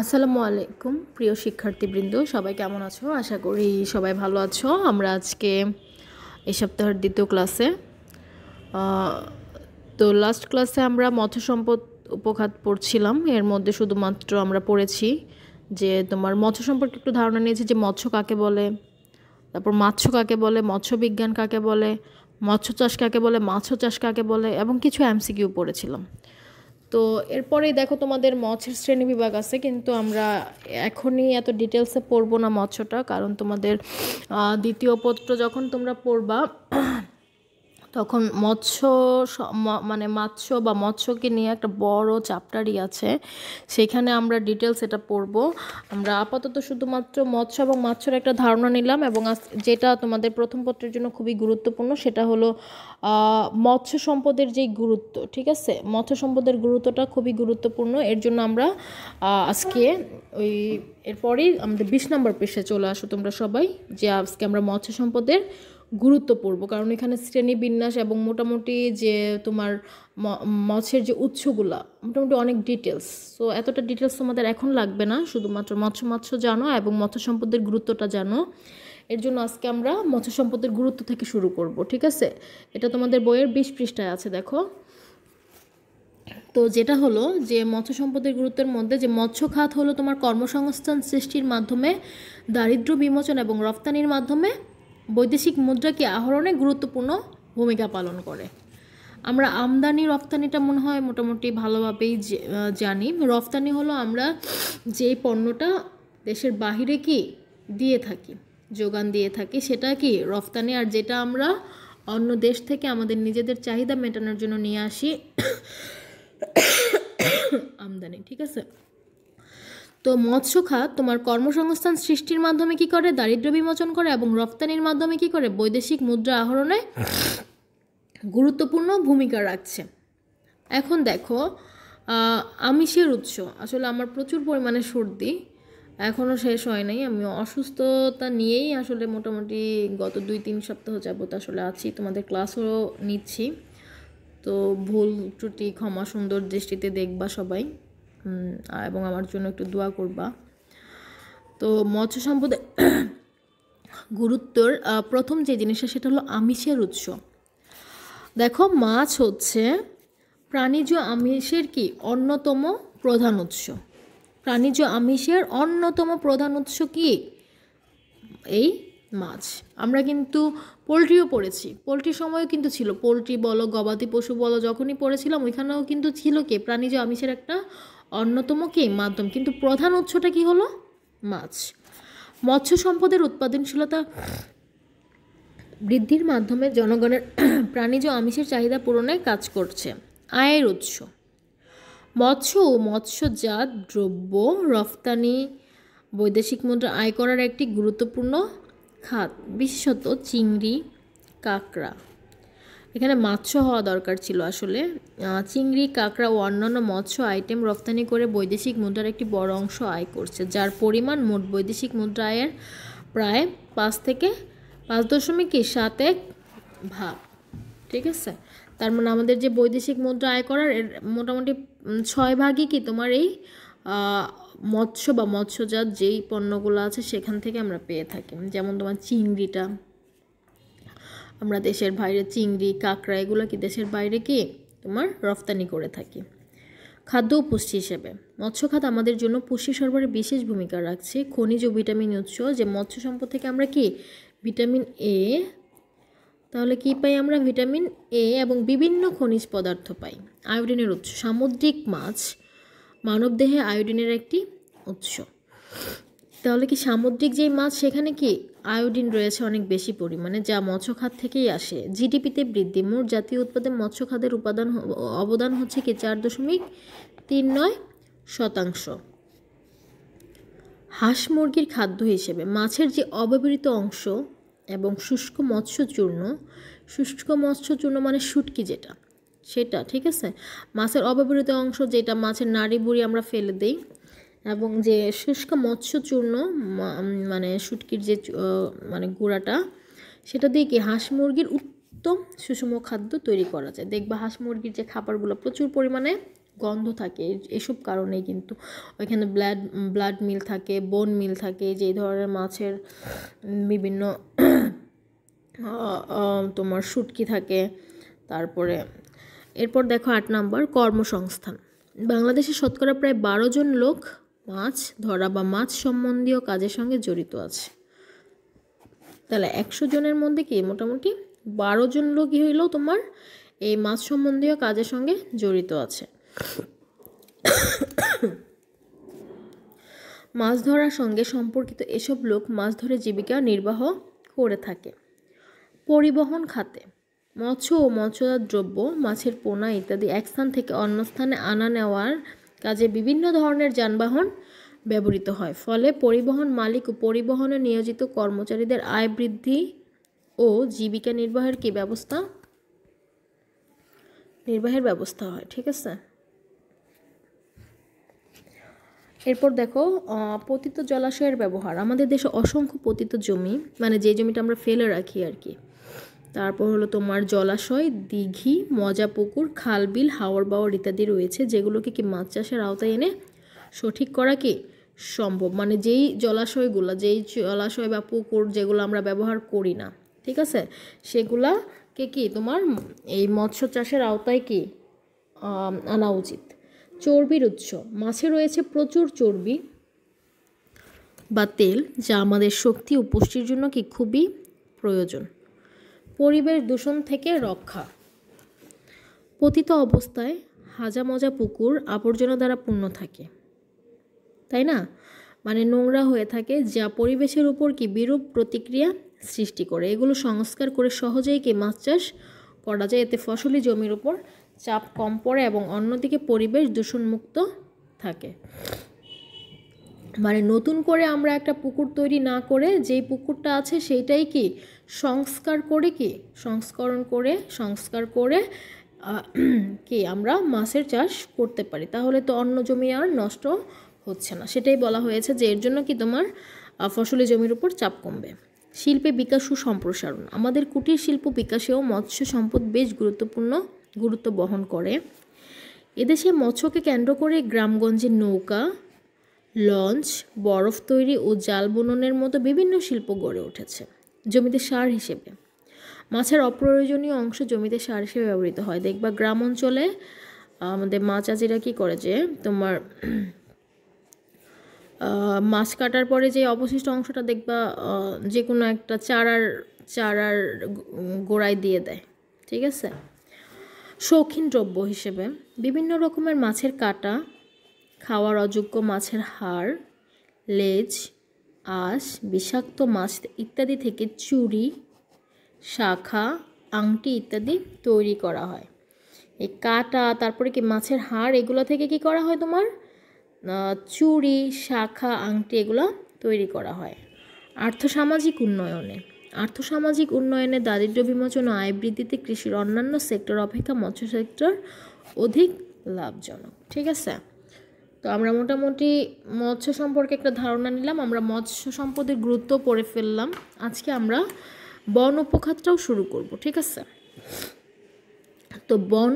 আসসালামু আলাইকুম প্রিয় শিক্ষার্থীবৃন্দ সবাই কেমন আছো আশা করি সবাই ভালো আছো আমরা আজকে এই সপ্তাহের দ্বিতীয় ক্লাসে তো লাস্ট ক্লাসে আমরা মৎস্য সম্পদ উপঘাত পড়ছিলাম এর মধ্যে শুধুমাত্র আমরা পড়েছি যে তোমার মৎস্য সম্পর্কে একটু ধারণা নিয়েছি যে মৎস্য কাকে বলে তারপর মাছ কাকে বলে মৎস্য বিজ্ঞান কাকে বলে মৎস্য চাষ কাকে বলে মাছ চাষ কাকে বলে এবং কিছু এমসিকিউ পড়েছিলাম তো এরপরেই দেখো তোমাদের মৎস্যের শ্রেণী বিভাগ আছে কিন্তু আমরা এখনই এত ডিটেলসে পড়বো না মৎস্যটা কারণ তোমাদের দ্বিতীয় পত্র যখন তোমরা পড়বা তখন মৎস্য মানে মৎস্য বা মৎস্যকে নিয়ে একটা বড় চ্যাপ্টারই আছে সেখানে আমরা ডিটেলস এটা পড়ব আমরা আপাতত শুধুমাত্র মৎস্য এবং মৎস্যর একটা ধারণা নিলাম এবং যেটা তোমাদের প্রথম পত্রের জন্য খুবই গুরুত্বপূর্ণ সেটা হলো মৎস্য সম্পদের যেই গুরুত্ব ঠিক আছে মৎস্য সম্পদের গুরুত্বটা খুবই গুরুত্বপূর্ণ এর জন্য আমরা আজকে ওই এরপরেই আমাদের বিশ নম্বর পেশে চলে আসো তোমরা সবাই যে আজকে আমরা মৎস্য সম্পদের গুরুত্বপূর্ণ কারণ এখানে শ্রেণী বিন্যাস এবং মোটামুটি যে তোমার মৎস্যের যে উৎসগুলা মোটামুটি অনেক ডিটেলস সো এতটা ডিটেলস তোমাদের এখন লাগবে না শুধুমাত্র মৎস্য মৎস্য জানো এবং মৎস্য সম্পদের গুরুত্বটা জানো এর জন্য আজকে আমরা মৎস্য সম্পদের গুরুত্ব থেকে শুরু করব ঠিক আছে এটা তোমাদের বইয়ের বিশ পৃষ্ঠায় আছে দেখো তো যেটা হলো যে মৎস্য সম্পদের গুরুত্বের মধ্যে যে মৎস্য খাত হলো তোমার কর্মসংস্থান সৃষ্টির মাধ্যমে দারিদ্র বিমোচন এবং রপ্তানির মাধ্যমে বৈদেশিক মুদ্রাকে আহরণে গুরুত্বপূর্ণ ভূমিকা পালন করে আমরা আমদানি রপ্তানিটা মনে হয় মোটামুটি ভালোভাবেই জানি রপ্তানি হলো আমরা যে পণ্যটা দেশের বাহিরে কি দিয়ে থাকি যোগান দিয়ে থাকি সেটা কি রপ্তানি আর যেটা আমরা অন্য দেশ থেকে আমাদের নিজেদের চাহিদা মেটানোর জন্য নিয়ে আসি আমদানি ঠিক আছে তো মৎস্য খাত তোমার কর্মসংস্থান সৃষ্টির মাধ্যমে কি করে দারিদ্র বিমোচন করে এবং রপ্তানির মাধ্যমে কি করে বৈদেশিক মুদ্রা আহরণে গুরুত্বপূর্ণ ভূমিকা রাখছে এখন দেখো আমিষের উৎস আসলে আমার প্রচুর পরিমাণে সর্দি এখনও শেষ হয় নাই আমি অসুস্থতা নিয়েই আসলে মোটামুটি গত দুই তিন সপ্তাহ যাবত আসলে আছি তোমাদের ক্লাসও নিচ্ছি তো ভুল ত্রুটি ক্ষমা সুন্দর দৃষ্টিতে দেখবা সবাই এবং আমার জন্য একটু দোয়া করবা তো মৎস্য সম্পদের গুরুত্বর প্রথম যে জিনিসটা সেটা হলো আমিষের উৎস দেখো মাছ হচ্ছে প্রাণীজ আমিষের কি অন্যতম প্রধান উৎস প্রাণীজ আমিষের অন্যতম প্রধান উৎস কি এই মাছ আমরা কিন্তু পোলট্রিও পড়েছি পোলট্রির সময়ও কিন্তু ছিল পোলট্রি বলো গবাদি পশু বলো যখনই পড়েছিলাম ওইখানেও কিন্তু ছিল কি প্রাণীজ আমিষের একটা অন্যতম কি মাধ্যম কিন্তু প্রধান উৎসটা কি হলো মাছ মৎস্য সম্পদের উৎপাদনশীলতা বৃদ্ধির মাধ্যমে জনগণের প্রাণীজ আমিষের চাহিদা পূরণে কাজ করছে আয়ের উৎস মৎস্য ও মৎস্যজাত দ্রব্য রফতানি বৈদেশিক মুদ্রা আয় করার একটি গুরুত্বপূর্ণ খাত বিশেষত চিংড়ি কাঁকড়া এখানে মাছ হওয়া দরকার ছিল আসলে চিংড়ি কাঁকড়া ও অন্যান্য মৎস্য আইটেম রপ্তানি করে বৈদেশিক মুদ্রার একটি বড় অংশ আয় করছে যার পরিমাণ মোট বৈদেশিক মুদ্রা আয়ের প্রায় পাঁচ থেকে পাঁচ দশমিক সাত এক ভাগ ঠিক আছে তার মানে আমাদের যে বৈদেশিক মুদ্রা আয় করার এর মোটামুটি ছয় ভাগই কি তোমার এই মৎস্য বা মৎস্যজাত যেই পণ্যগুলো আছে সেখান থেকে আমরা পেয়ে থাকি যেমন তোমার চিংড়িটা আমরা দেশের বাইরে চিংড়ি কাঁকড়া এগুলো কি দেশের বাইরে কি তোমার রফতানি করে থাকি খাদ্য ও পুষ্টি হিসেবে মৎস্য খাত আমাদের জন্য পুষ্টি সরবরাহে বিশেষ ভূমিকা রাখছে খনিজ ও ভিটামিন উৎস যে মৎস্য সম্পদ থেকে আমরা কি ভিটামিন এ তাহলে কি পাই আমরা ভিটামিন এ এবং বিভিন্ন খনিজ পদার্থ পাই আয়োডিনের উৎস সামুদ্রিক মাছ মানবদেহে আয়োডিনের একটি উৎস তাহলে কি সামুদ্রিক যেই মাছ সেখানে কি আয়োডিন রয়েছে অনেক বেশি পরিমাণে যা মৎস্য খাত থেকেই আসে জিডিপিতে বৃদ্ধি মোট জাতীয় উৎপাদে মৎস্য খাতের উপাদান অবদান হচ্ছে কি চার দশমিক তিন নয় শতাংশ হাঁস মুরগির খাদ্য হিসেবে মাছের যে অব্যবহৃত অংশ এবং শুষ্ক মৎস্য চূর্ণ শুষ্ক মৎস্য চূর্ণ মানে শুটকি যেটা সেটা ঠিক আছে মাছের অব্যবহৃত অংশ যেটা মাছের নাড়ি বুড়ি আমরা ফেলে দিই এবং যে শুষ্ক মৎস্য চূর্ণ মানে শুটকির যে মানে গুঁড়াটা সেটা দিয়ে কি হাঁস মুরগির উত্তম সুষম খাদ্য তৈরি করা যায় দেখবা হাঁস মুরগির যে খাবারগুলো প্রচুর পরিমাণে গন্ধ থাকে এসব কারণে কিন্তু ওইখানে ব্লাড ব্লাড মিল থাকে বোন মিল থাকে যে ধরনের মাছের বিভিন্ন তোমার শুটকি থাকে তারপরে এরপর দেখো আট নম্বর কর্মসংস্থান বাংলাদেশে শতকরা প্রায় বারো জন লোক মাছ ধরা বা মাছ সম্বন্ধীয় কাজের সঙ্গে জড়িত আছে তাহলে একশো জনের মধ্যে কি মোটামুটি বারো জন লোক হইলেও তোমার এই মাছ সম্বন্ধীয় কাজের সঙ্গে জড়িত আছে মাছ ধরার সঙ্গে সম্পর্কিত এসব লোক মাছ ধরে জীবিকা নির্বাহ করে থাকে পরিবহন খাতে মৎস্য ও মৎস্যজাত দ্রব্য মাছের পোনা ইত্যাদি এক স্থান থেকে অন্য স্থানে আনা নেওয়ার কাজে বিভিন্ন ধরনের যানবাহন ব্যবহৃত হয় ফলে পরিবহন মালিক ও পরিবহনে নিয়োজিত কর্মচারীদের আয় বৃদ্ধি ও জীবিকা নির্বাহের কি ব্যবস্থা নির্বাহের ব্যবস্থা হয় ঠিক আছে এরপর দেখো পতিত জলাশয়ের ব্যবহার আমাদের দেশে অসংখ্য পতিত জমি মানে যে জমিটা আমরা ফেলে রাখি আর কি তারপর হলো তোমার জলাশয় দিঘি মজা পুকুর খাল বিল হাওয়ার বাওয়ার ইত্যাদি রয়েছে যেগুলোকে কি মাছ চাষের আওতায় এনে সঠিক করা কি সম্ভব মানে যেই জলাশয়গুলো যেই জলাশয় বা পুকুর যেগুলো আমরা ব্যবহার করি না ঠিক আছে সেগুলাকে কি তোমার এই মৎস্য চাষের আওতায় কি আনা উচিত চর্বির উৎস মাছে রয়েছে প্রচুর চর্বি বা তেল যা আমাদের শক্তি ও পুষ্টির জন্য কি খুবই প্রয়োজন পরিবেশ দূষণ থেকে রক্ষা পতিত অবস্থায় হাজা মজা পুকুর আবর্জনা দ্বারা পূর্ণ থাকে তাই না মানে নোংরা হয়ে থাকে যা পরিবেশের উপর কি বিরূপ প্রতিক্রিয়া সৃষ্টি করে এগুলো সংস্কার করে সহজেই কি মাছ চাষ করা যায় এতে ফসলি জমির উপর চাপ কম পড়ে এবং অন্যদিকে পরিবেশ দূষণমুক্ত থাকে মানে নতুন করে আমরা একটা পুকুর তৈরি না করে যেই পুকুরটা আছে সেইটাই কি সংস্কার করে কি সংস্করণ করে সংস্কার করে কি আমরা মাছের চাষ করতে পারি তাহলে তো অন্য জমি আর নষ্ট হচ্ছে না সেটাই বলা হয়েছে যে এর জন্য কি তোমার ফসলি জমির উপর চাপ কমবে শিল্পে বিকাশ ও সম্প্রসারণ আমাদের কুটির শিল্প বিকাশেও মৎস্য সম্পদ বেশ গুরুত্বপূর্ণ গুরুত্ব বহন করে এদেশে মৎস্যকে কেন্দ্র করে গ্রামগঞ্জের নৌকা লঞ্চ বরফ তৈরি ও জাল বুননের মতো বিভিন্ন শিল্প গড়ে উঠেছে জমিতে সার হিসেবে মাছের অপ্রয়োজনীয় অংশ জমিতে সার হিসেবে ব্যবহৃত হয় দেখবা গ্রাম অঞ্চলে আমাদের মাছ চাষিরা কী করে যে তোমার মাছ কাটার পরে যে অবশিষ্ট অংশটা দেখবা যে কোনো একটা চারার চারার গোড়ায় দিয়ে দেয় ঠিক আছে শৌখিন দ্রব্য হিসেবে বিভিন্ন রকমের মাছের কাটা খাওয়ার অযোগ্য মাছের হাড় লেজ আঁশ বিষাক্ত মাছ ইত্যাদি থেকে চুরি শাখা আংটি ইত্যাদি তৈরি করা হয় এই কাটা তারপরে কি মাছের হাড় এগুলো থেকে কি করা হয় তোমার চুরি শাখা আংটি এগুলো তৈরি করা হয় আর্থসামাজিক উন্নয়নে আর্থসামাজিক উন্নয়নে দারিদ্র বিমোচন ও আয় বৃদ্ধিতে কৃষির অন্যান্য সেক্টর অপেক্ষা মৎস্য সেক্টর অধিক লাভজনক ঠিক আছে তো আমরা মোটামুটি মৎস্য সম্পর্কে একটা ধারণা নিলাম আমরা মৎস্য সম্পদের গুরুত্ব পড়ে ফেললাম আজকে আমরা বন উপখাতটাও শুরু করব ঠিক আছে তো বন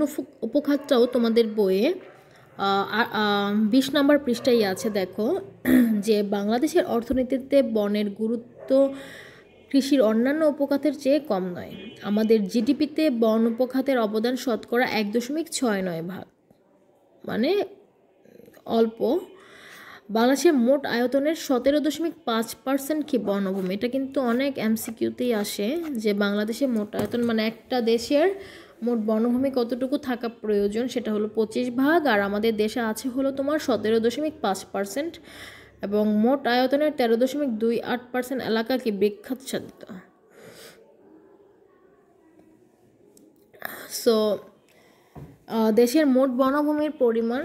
উপখাতটাও তোমাদের বইয়ে বিশ নম্বর পৃষ্ঠাই আছে দেখো যে বাংলাদেশের অর্থনীতিতে বনের গুরুত্ব কৃষির অন্যান্য উপখাতের চেয়ে কম নয় আমাদের জিডিপিতে বন উপখাতের অবদান শতকরা এক দশমিক ছয় নয় ভাগ মানে অল্প বাংলাদেশের মোট আয়তনের সতেরো দশমিক পাঁচ পার্সেন্ট কি বনভূমি এটা কিন্তু অনেক এমসিকিউতেই আসে যে বাংলাদেশের মোট আয়তন মানে একটা দেশের মোট বনভূমি কতটুকু থাকা প্রয়োজন সেটা হলো পঁচিশ ভাগ আর আমাদের দেশে আছে হলো তোমার সতেরো দশমিক পাঁচ পার্সেন্ট এবং মোট আয়তনের তেরো দশমিক দুই আট পার্সেন্ট এলাকা কি বিখ্যাত সাধিত সো দেশের মোট বনভূমির পরিমাণ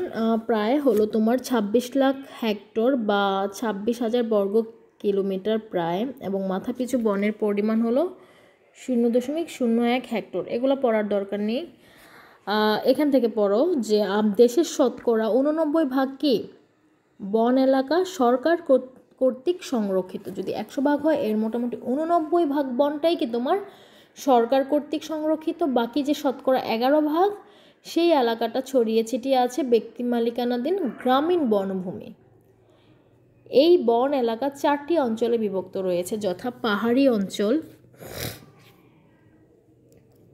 প্রায় হলো তোমার ছাব্বিশ লাখ হেক্টর বা ছাব্বিশ হাজার বর্গ কিলোমিটার প্রায় এবং মাথাপিছু বনের পরিমাণ হলো শূন্য দশমিক শূন্য এক হেক্টর এগুলো পড়ার দরকার নেই এখান থেকে পড়ো যে দেশের শতকরা উননব্বই ভাগ কি বন এলাকা সরকার কর্তৃক সংরক্ষিত যদি একশো ভাগ হয় এর মোটামুটি উননব্বই ভাগ বনটাই কি তোমার সরকার কর্তৃক সংরক্ষিত বাকি যে শতকরা এগারো ভাগ সেই এলাকাটা ছড়িয়ে ছিটিয়ে আছে ব্যক্তি মালিকানাধীন গ্রামীণ বনভূমি এই বন এলাকা চারটি অঞ্চলে বিভক্ত রয়েছে যথা পাহাড়ি অঞ্চল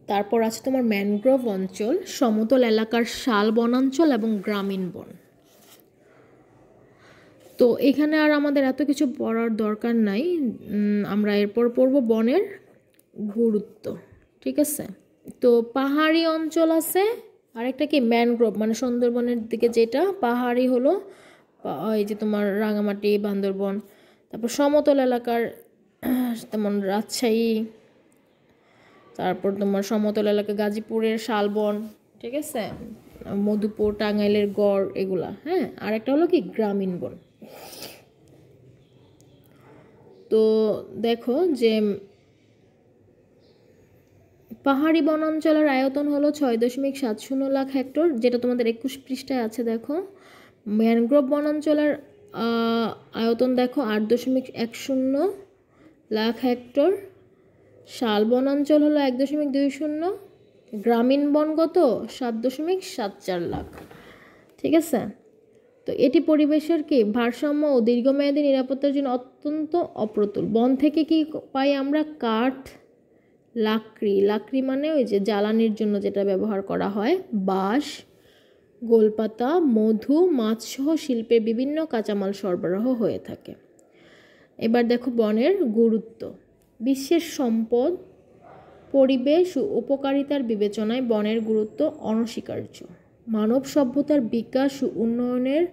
তারপর আছে তোমার ম্যানগ্রোভ অঞ্চল সমতল এলাকার শাল বনাঞ্চল এবং গ্রামীণ বন তো এখানে আর আমাদের এত কিছু পড়ার দরকার নাই আমরা এরপর পড়ব বনের গুরুত্ব ঠিক আছে তো পাহাড়ি অঞ্চল আছে আরেকটা কি ম্যানগ্রোভ মানে সুন্দরবনের দিকে যেটা পাহাড়ি হলো এই যে তোমার রাঙামাটি বান্দরবন তারপর সমতল এলাকার তেমন রাজশাহী তারপর তোমার সমতল এলাকা গাজীপুরের শালবন ঠিক আছে মধুপুর টাঙ্গাইলের গড় এগুলা হ্যাঁ আরেকটা হলো কি গ্রামীণ বন তো দেখো যে পাহাড়ি বনাঞ্চলের আয়তন হলো ছয় দশমিক সাত শূন্য লাখ হেক্টর যেটা তোমাদের একুশ পৃষ্ঠায় আছে দেখো ম্যানগ্রোভ বনাঞ্চলের আয়তন দেখো আট দশমিক এক শূন্য লাখ হেক্টর শাল বনাঞ্চল হলো এক দশমিক দুই শূন্য গ্রামীণ বনগত সাত দশমিক সাত চার লাখ ঠিক আছে তো এটি পরিবেশের কি ভারসাম্য ও দীর্ঘমেয়াদী নিরাপত্তার জন্য অত্যন্ত অপ্রতুল বন থেকে কি পাই আমরা কাঠ লাকড়ি লাকড়ি মানে ওই যে জ্বালানির জন্য যেটা ব্যবহার করা হয় বাঁশ গোলপাতা মধু মাছসহ শিল্পে বিভিন্ন কাঁচামাল সরবরাহ হয়ে থাকে এবার দেখো বনের গুরুত্ব বিশ্বের সম্পদ পরিবেশ ও উপকারিতার বিবেচনায় বনের গুরুত্ব অনস্বীকার্য মানব সভ্যতার বিকাশ ও উন্নয়নের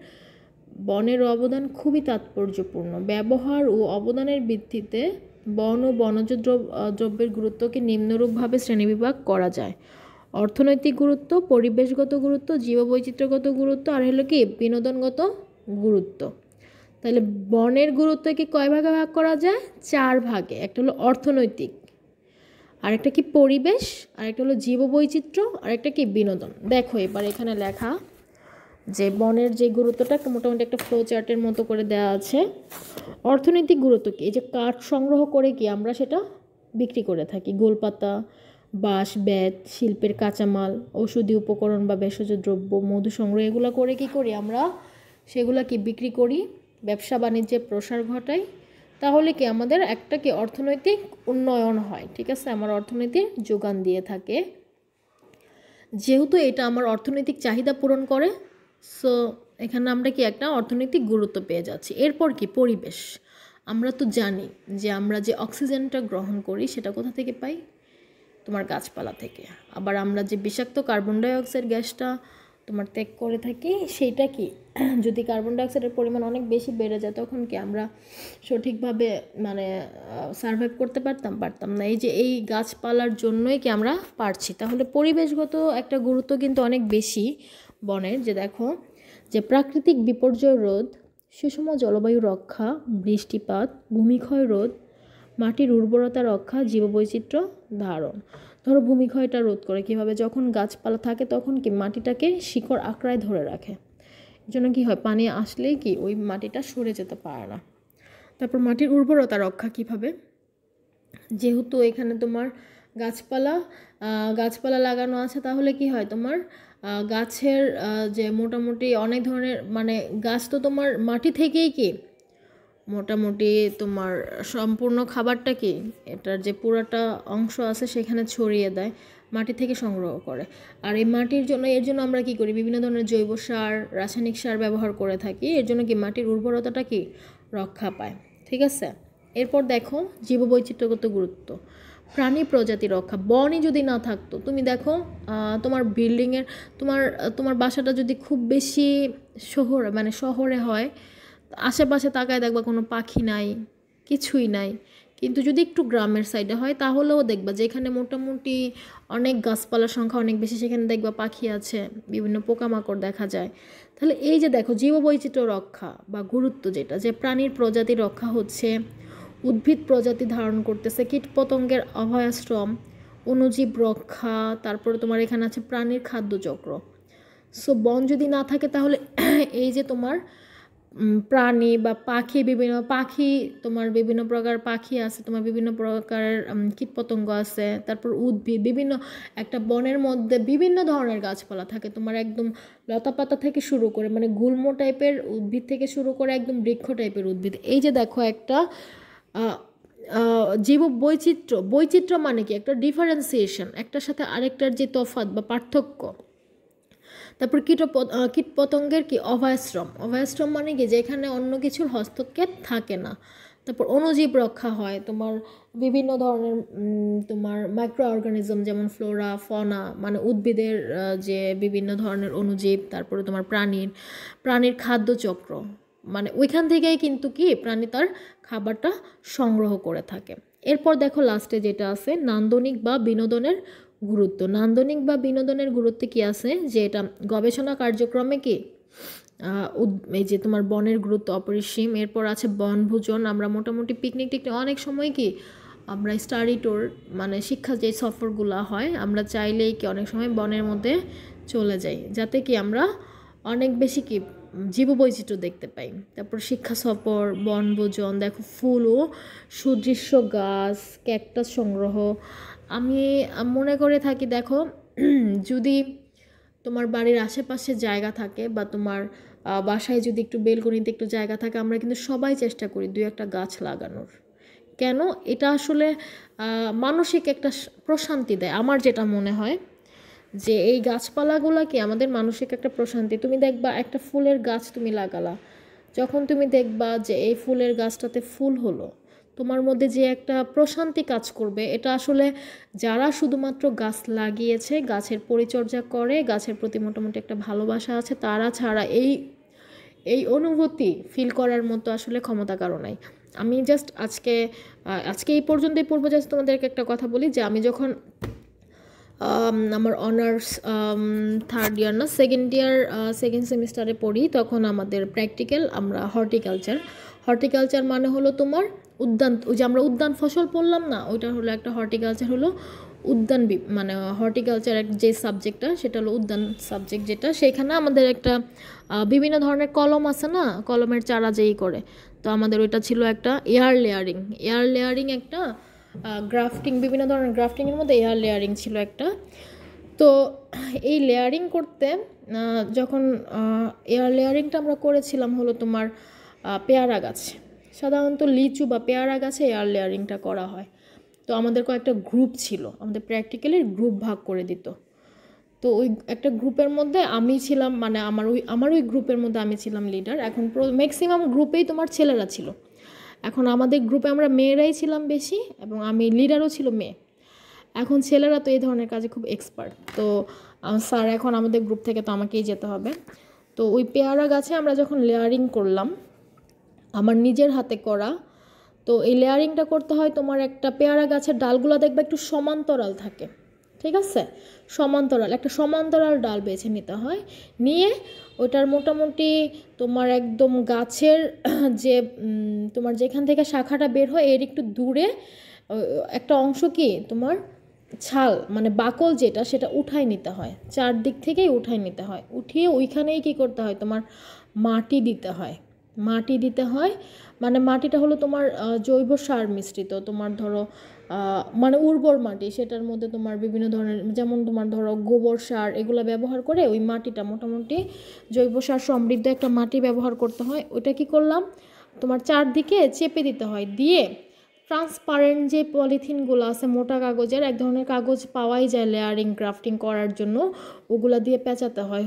বনের অবদান খুবই তাৎপর্যপূর্ণ ব্যবহার ও অবদানের ভিত্তিতে বন ও বনজ দ্রব্যের গুরুত্বকে নিম্নরূপভাবে শ্রেণীবিভাগ করা যায় অর্থনৈতিক গুরুত্ব পরিবেশগত গুরুত্ব জীববৈচিত্র্যগত গুরুত্ব আর হলো কি বিনোদনগত গুরুত্ব তাহলে বনের গুরুত্বকে কয় ভাগে ভাগ করা যায় চার ভাগে একটা হলো অর্থনৈতিক আরেকটা কি পরিবেশ আরেকটা হলো জীববৈচিত্র্য আরেকটা কি বিনোদন দেখো এবার এখানে লেখা যে বনের যে গুরুত্বটা মোটামুটি একটা ফ্লো চার্টের মতো করে দেওয়া আছে অর্থনৈতিক গুরুত্ব কী এই যে কাঠ সংগ্রহ করে কি আমরা সেটা বিক্রি করে থাকি গোলপাতা বাঁশ বেত শিল্পের কাঁচামাল ওষুধি উপকরণ বা ভেষজ দ্রব্য মধু সংগ্রহ এগুলো করে কি করি আমরা কি বিক্রি করি ব্যবসা বাণিজ্যে প্রসার ঘটাই তাহলে কি আমাদের একটা কি অর্থনৈতিক উন্নয়ন হয় ঠিক আছে আমার অর্থনীতির যোগান দিয়ে থাকে যেহেতু এটা আমার অর্থনৈতিক চাহিদা পূরণ করে সো এখানে আমরা কি একটা অর্থনৈতিক গুরুত্ব পেয়ে যাচ্ছি এরপর কি পরিবেশ আমরা তো জানি যে আমরা যে অক্সিজেনটা গ্রহণ করি সেটা কোথা থেকে পাই তোমার গাছপালা থেকে আবার আমরা যে বিষাক্ত কার্বন ডাইঅক্সাইড গ্যাসটা তোমার ত্যাগ করে থাকি সেইটা কি যদি কার্বন ডাইঅক্সাইডের পরিমাণ অনেক বেশি বেড়ে যায় তখন কি আমরা সঠিকভাবে মানে সার্ভাইভ করতে পারতাম পারতাম না এই যে এই গাছপালার জন্যই কি আমরা পারছি তাহলে পরিবেশগত একটা গুরুত্ব কিন্তু অনেক বেশি বনের যে দেখো যে প্রাকৃতিক বিপর্যয় রোধ সুষম জলবায়ু রক্ষা বৃষ্টিপাত ভূমিক্ষয় রোধ মাটির উর্বরতা রক্ষা জীববৈচিত্র্য ধারণ ধরো ভূমিক্ষয়টা রোধ করে কীভাবে যখন গাছপালা থাকে তখন কি মাটিটাকে শিকড় আঁকড়ায় ধরে রাখে জন্য কী হয় পানি আসলেই কি ওই মাটিটা সরে যেতে পারে না তারপর মাটির উর্বরতা রক্ষা কীভাবে যেহেতু এখানে তোমার গাছপালা গাছপালা লাগানো আছে তাহলে কি হয় তোমার গাছের যে মোটামুটি অনেক ধরনের মানে গাছ তো তোমার মাটি থেকেই কি মোটামুটি তোমার সম্পূর্ণ খাবারটা কি এটার যে পুরাটা অংশ আছে সেখানে ছড়িয়ে দেয় মাটি থেকে সংগ্রহ করে আর এই মাটির জন্য এর জন্য আমরা কি করি বিভিন্ন ধরনের জৈব সার রাসায়নিক সার ব্যবহার করে থাকি এর জন্য কি মাটির উর্বরতাটা কি রক্ষা পায় ঠিক আছে এরপর দেখো জীববৈচিত্র্যগত গুরুত্ব প্রাণী প্রজাতি রক্ষা বনই যদি না থাকতো তুমি দেখো তোমার বিল্ডিংয়ের তোমার তোমার বাসাটা যদি খুব বেশি শহর মানে শহরে হয় আশেপাশে তাকায় দেখবা কোনো পাখি নাই কিছুই নাই কিন্তু যদি একটু গ্রামের সাইডে হয় তাহলেও দেখবা যেখানে মোটামুটি অনেক গাছপালার সংখ্যা অনেক বেশি সেখানে দেখবা পাখি আছে বিভিন্ন পোকামাকড় দেখা যায় তাহলে এই যে দেখো জীববৈচিত্র্য রক্ষা বা গুরুত্ব যেটা যে প্রাণীর প্রজাতি রক্ষা হচ্ছে উদ্ভিদ প্রজাতি ধারণ করতেছে কীটপতঙ্গের অভয়াশ্রম অনুজীব রক্ষা তারপরে তোমার এখানে আছে প্রাণীর খাদ্যচক্র সো বন যদি না থাকে তাহলে এই যে তোমার প্রাণী বা পাখি বিভিন্ন পাখি তোমার বিভিন্ন প্রকার পাখি আছে তোমার বিভিন্ন প্রকারের কীটপতঙ্গ আছে তারপর উদ্ভিদ বিভিন্ন একটা বনের মধ্যে বিভিন্ন ধরনের গাছপালা থাকে তোমার একদম লতাপাতা থেকে শুরু করে মানে গুল্ম টাইপের উদ্ভিদ থেকে শুরু করে একদম বৃক্ষ টাইপের উদ্ভিদ এই যে দেখো একটা জীব বৈচিত্র্য বৈচিত্র্য মানে কি একটা ডিফারেন্সিয়েশন একটার সাথে আরেকটার যে তফাত বা পার্থক্য তারপর কীট কীট পতঙ্গের কি অভয়াশ্রম অভয়াশ্রম মানে কি যেখানে অন্য কিছুর হস্তক্ষেপ থাকে না তারপর অণুজীব রক্ষা হয় তোমার বিভিন্ন ধরনের তোমার মাইক্রো অর্গানিজম যেমন ফ্লোরা ফনা মানে উদ্ভিদের যে বিভিন্ন ধরনের অণুজীব তারপরে তোমার প্রাণীর প্রাণীর খাদ্যচক্র মানে ওইখান থেকেই কিন্তু কি প্রাণী তার খাবারটা সংগ্রহ করে থাকে এরপর দেখো লাস্টে যেটা আছে নান্দনিক বা বিনোদনের গুরুত্ব নান্দনিক বা বিনোদনের গুরুত্ব কি আছে যে এটা গবেষণা কার্যক্রমে কি এই যে তোমার বনের গুরুত্ব অপরিসীম এরপর আছে বনভোজন আমরা মোটামুটি পিকনিক টিকনিক অনেক সময় কি আমরা স্টাডি ট্যুর মানে শিক্ষা যে সফরগুলো হয় আমরা চাইলেই কি অনেক সময় বনের মধ্যে চলে যাই যাতে কি আমরা অনেক বেশি কি জীববৈচিত্র্য দেখতে পাই তারপর শিক্ষা সফর বনভোজন দেখো ফুল ও সুদৃশ্য গাছ ক্যাকটাস সংগ্রহ আমি মনে করে থাকি দেখো যদি তোমার বাড়ির আশেপাশে জায়গা থাকে বা তোমার বাসায় যদি একটু বেলকনিতে একটু জায়গা থাকে আমরা কিন্তু সবাই চেষ্টা করি দুই একটা গাছ লাগানোর কেন এটা আসলে মানসিক একটা প্রশান্তি দেয় আমার যেটা মনে হয় যে এই গাছপালাগুলোকে আমাদের মানসিক একটা প্রশান্তি তুমি দেখবা একটা ফুলের গাছ তুমি লাগালা যখন তুমি দেখবা যে এই ফুলের গাছটাতে ফুল হলো তোমার মধ্যে যে একটা প্রশান্তি কাজ করবে এটা আসলে যারা শুধুমাত্র গাছ লাগিয়েছে গাছের পরিচর্যা করে গাছের প্রতি মোটামুটি একটা ভালোবাসা আছে তারা ছাড়া এই এই অনুভূতি ফিল করার মতো আসলে ক্ষমতা কারো নাই আমি জাস্ট আজকে আজকে এই পর্যন্তই পড়বো জাস্ট তোমাদেরকে একটা কথা বলি যে আমি যখন Um, আমার অনার্স থার্ড ইয়ার না সেকেন্ড ইয়ার সেকেন্ড সেমিস্টারে পড়ি তখন আমাদের প্র্যাকটিক্যাল আমরা হর্টিকালচার হর্টিকালচার মানে হলো তোমার উদ্যান ওই যে আমরা উদ্যান ফসল পড়লাম না ওইটা হলো একটা হর্টিকালচার হলো উদ্যান মানে হর্টিকালচার এক যে সাবজেক্টটা সেটা হলো উদ্যান সাবজেক্ট যেটা সেখানে আমাদের একটা বিভিন্ন ধরনের কলম আছে না কলমের চারা যেই করে তো আমাদের ওইটা ছিল একটা এয়ার লেয়ারিং এয়ার লেয়ারিং একটা গ্রাফটিং বিভিন্ন ধরনের গ্রাফটিংয়ের মধ্যে এয়ার লেয়ারিং ছিল একটা তো এই লেয়ারিং করতে যখন এয়ার লেয়ারিংটা আমরা করেছিলাম হলো তোমার পেয়ারা গাছ সাধারণত লিচু বা পেয়ারা গাছে এয়ার লেয়ারিংটা করা হয় তো আমাদের কয়েকটা গ্রুপ ছিল আমাদের প্র্যাকটিক্যালি গ্রুপ ভাগ করে দিত তো ওই একটা গ্রুপের মধ্যে আমি ছিলাম মানে আমার ওই আমার ওই গ্রুপের মধ্যে আমি ছিলাম লিডার এখন ম্যাক্সিমাম গ্রুপেই তোমার ছেলেরা ছিল এখন আমাদের গ্রুপে আমরা মেয়েরাই ছিলাম বেশি এবং আমি লিডারও ছিল মেয়ে এখন ছেলেরা তো এই ধরনের কাজে খুব এক্সপার্ট তো স্যার এখন আমাদের গ্রুপ থেকে তো আমাকেই যেতে হবে তো ওই পেয়ারা গাছে আমরা যখন লেয়ারিং করলাম আমার নিজের হাতে করা তো এই লেয়ারিংটা করতে হয় তোমার একটা পেয়ারা গাছের ডালগুলো দেখবে একটু সমান্তরাল থাকে ঠিক আছে সমান্তরাল একটা সমান্তরাল ডাল বেছে নিতে হয় নিয়ে ওটার মোটামুটি তোমার একদম গাছের যে তোমার যেখান থেকে শাখাটা বের হয় এর একটু দূরে একটা অংশ কি তোমার ছাল মানে বাকল যেটা সেটা উঠাই নিতে হয় চারদিক থেকেই উঠাই নিতে হয় উঠিয়ে ওইখানেই কি করতে হয় তোমার মাটি দিতে হয় মাটি দিতে হয় মানে মাটিটা হলো তোমার জৈব সার মিশ্রিত তোমার ধরো মানে উর্বর মাটি সেটার মধ্যে তোমার বিভিন্ন ধরনের যেমন তোমার ধরো গোবর সার এগুলো ব্যবহার করে ওই মাটিটা মোটামুটি জৈব সার সমৃদ্ধ একটা মাটি ব্যবহার করতে হয় ওইটা কি করলাম তোমার চারদিকে চেপে দিতে হয় দিয়ে ট্রান্সপারেন্ট যে পলিথিনগুলো আছে মোটা কাগজের এক ধরনের কাগজ পাওয়াই যায় লেয়ারিং ক্রাফটিং করার জন্য ওগুলা দিয়ে পেঁচাতে হয়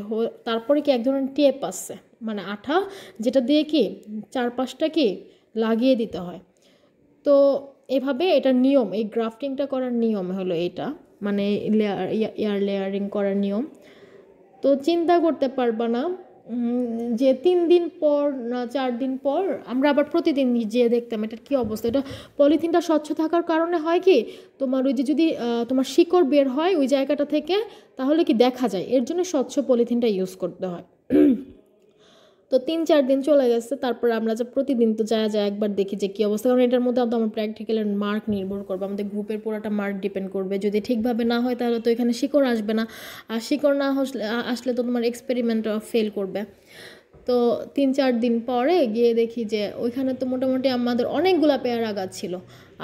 তারপরে কি এক ধরনের টেপ আছে মানে আঠা যেটা দিয়ে কি চার পাঁচটাকে লাগিয়ে দিতে হয় তো এভাবে এটা নিয়ম এই গ্রাফটিংটা করার নিয়ম হলো এটা মানে লেয়ার এয়ার লেয়ারিং করার নিয়ম তো চিন্তা করতে পারবা না যে তিন দিন পর না চার দিন পর আমরা আবার প্রতিদিন যেয়ে দেখতাম এটার কী অবস্থা এটা পলিথিনটা স্বচ্ছ থাকার কারণে হয় কি তোমার ওই যে যদি তোমার শিকড় বের হয় ওই জায়গাটা থেকে তাহলে কি দেখা যায় এর জন্য স্বচ্ছ পলিথিনটা ইউজ করতে হয় তো তিন চার দিন চলে গেছে তারপর আমরা যে প্রতিদিন তো যায় যায় একবার দেখি যে কী অবস্থা কারণ এটার মধ্যে আমার প্র্যাকটিক্যালের মার্ক নির্ভর করবে আমাদের গ্রুপের পুরোটা মার্ক ডিপেন্ড করবে যদি ঠিকভাবে না হয় তাহলে তো এখানে শিকড় আসবে না আর শিকড় না আসলে আসলে তো তোমার এক্সপেরিমেন্ট ফেল করবে তো তিন চার দিন পরে গিয়ে দেখি যে ওইখানে তো মোটামুটি আমাদের অনেকগুলো পেয়ারা গাছ ছিল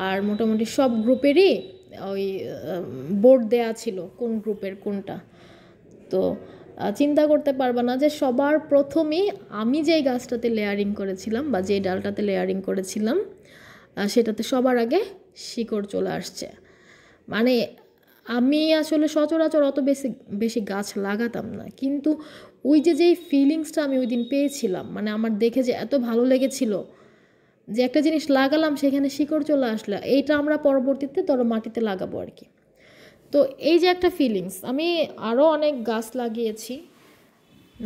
আর মোটামুটি সব গ্রুপেরই ওই বোর্ড দেয়া ছিল কোন গ্রুপের কোনটা তো চিন্তা করতে পারবা না যে সবার প্রথমে আমি যেই গাছটাতে লেয়ারিং করেছিলাম বা যেই ডালটাতে লেয়ারিং করেছিলাম সেটাতে সবার আগে শিকড় চলে আসছে মানে আমি আসলে সচরাচর অত বেশি বেশি গাছ লাগাতাম না কিন্তু ওই যে যেই ফিলিংসটা আমি ওই দিন পেয়েছিলাম মানে আমার দেখে যে এত ভালো লেগেছিল যে একটা জিনিস লাগালাম সেখানে শিকড় চলে আসলো এইটা আমরা পরবর্তীতে ধরো মাটিতে লাগাবো আর কি তো এই যে একটা ফিলিংস আমি আরও অনেক গাছ লাগিয়েছি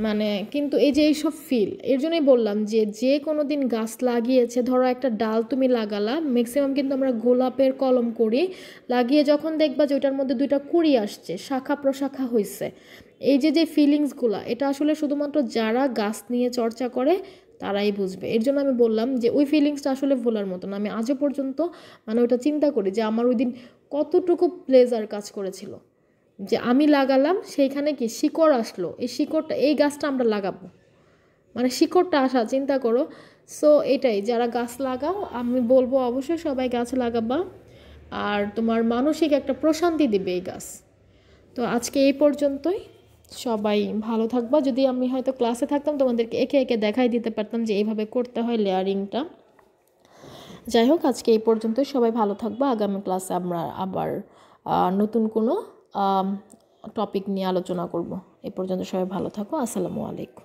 মানে কিন্তু এই যে এইসব ফিল এর জন্যই বললাম যে যে কোনো দিন গাছ লাগিয়েছে ধরো একটা ডাল তুমি লাগালা ম্যাক্সিমাম কিন্তু আমরা গোলাপের কলম করি লাগিয়ে যখন দেখবা যে ওটার মধ্যে দুইটা কুড়ি আসছে শাখা প্রশাখা হয়েছে এই যে যে ফিলিংসগুলো এটা আসলে শুধুমাত্র যারা গাছ নিয়ে চর্চা করে তারাই বুঝবে এর জন্য আমি বললাম যে ওই ফিলিংসটা আসলে ভোলার মতো না আমি আজও পর্যন্ত মানে ওটা চিন্তা করি যে আমার ওই দিন কতটুকু প্লেজার কাজ করেছিল যে আমি লাগালাম সেইখানে কি শিকড় আসলো এই শিকড়টা এই গাছটা আমরা লাগাবো মানে শিকড়টা আসা চিন্তা করো সো এটাই যারা গাছ লাগাও আমি বলবো অবশ্যই সবাই গাছ লাগাবা আর তোমার মানসিক একটা প্রশান্তি দিবে এই গাছ তো আজকে এই পর্যন্তই সবাই ভালো থাকবা যদি আমি হয়তো ক্লাসে থাকতাম তোমাদেরকে একে একে দেখাই দিতে পারতাম যে এইভাবে করতে হয় লেয়ারিংটা যাই হোক আজকে এই পর্যন্ত সবাই ভালো থাকবো আগামী ক্লাসে আমরা আবার নতুন কোনো টপিক নিয়ে আলোচনা করব এ পর্যন্ত সবাই ভালো থাকো আসসালামু আলাইকুম